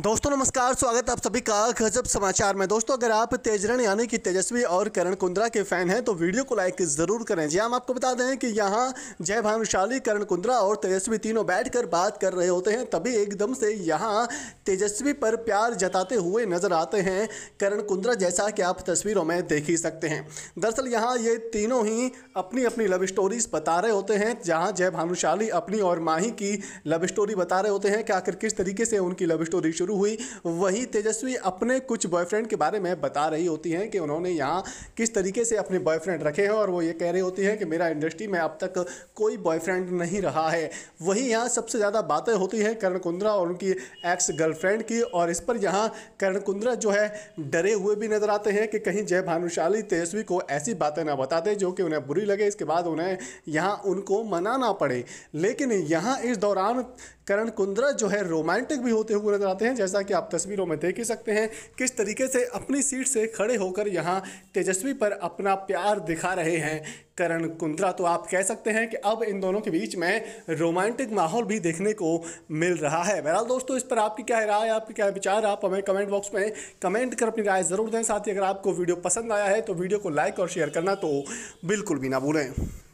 दोस्तों नमस्कार स्वागत आप सभी का गजब समाचार में दोस्तों अगर आप तेजरन यानी कि तेजस्वी और करण कुंद्रा के फैन हैं तो वीडियो को लाइक जरूर करें जी हम हाँ, आपको बता दें कि यहाँ जय भानुशाली करण कुंद्रा और तेजस्वी तीनों बैठकर बात कर रहे होते हैं तभी एकदम से यहाँ तेजस्वी पर प्यार जताते हुए नजर आते हैं करण कुंद्रा जैसा कि आप तस्वीरों में देख ही सकते हैं दरअसल यहाँ ये तीनों ही अपनी अपनी लव स्टोरीज बता रहे होते हैं जहाँ जय भानुशाली अपनी और माही की लव स्टोरी बता रहे होते हैं कि आखिर किस तरीके से उनकी लव स्टोरी शुरू शुरू हुई वहीं तेजस्वी अपने कुछ बॉयफ्रेंड के बारे में बता रही होती हैं कि उन्होंने यहाँ किस तरीके से अपने बॉयफ्रेंड रखे हैं और वो ये कह रही होती हैं कि मेरा इंडस्ट्री में अब तक कोई बॉयफ्रेंड नहीं रहा है वहीं यहाँ सबसे ज़्यादा बातें होती हैं करण कुंद्रा और उनकी एक्स गर्लफ्रेंड की और इस पर यहाँ करण कुंद्रा जो है डरे हुए भी नज़र आते हैं कि कहीं जय भानुशाली तेजस्वी को ऐसी बातें ना बताते जो कि उन्हें बुरी लगे इसके बाद उन्हें यहाँ उनको मनाना पड़े लेकिन यहाँ इस दौरान करण कुंद्रा जो है रोमांटिक भी होते हुए नजर आते हैं जैसा कि आप तस्वीरों में देख ही सकते हैं किस तरीके से अपनी सीट से खड़े होकर यहाँ तेजस्वी पर अपना प्यार दिखा रहे हैं करण कुंद्रा तो आप कह सकते हैं कि अब इन दोनों के बीच में रोमांटिक माहौल भी देखने को मिल रहा है बहरहाल दोस्तों इस पर आपकी क्या राय आपके क्या विचार आप हमें कमेंट बॉक्स में कमेंट कर अपनी राय ज़रूर दें साथ ही अगर आपको वीडियो पसंद आया है तो वीडियो को लाइक और शेयर करना तो बिल्कुल भी ना भूलें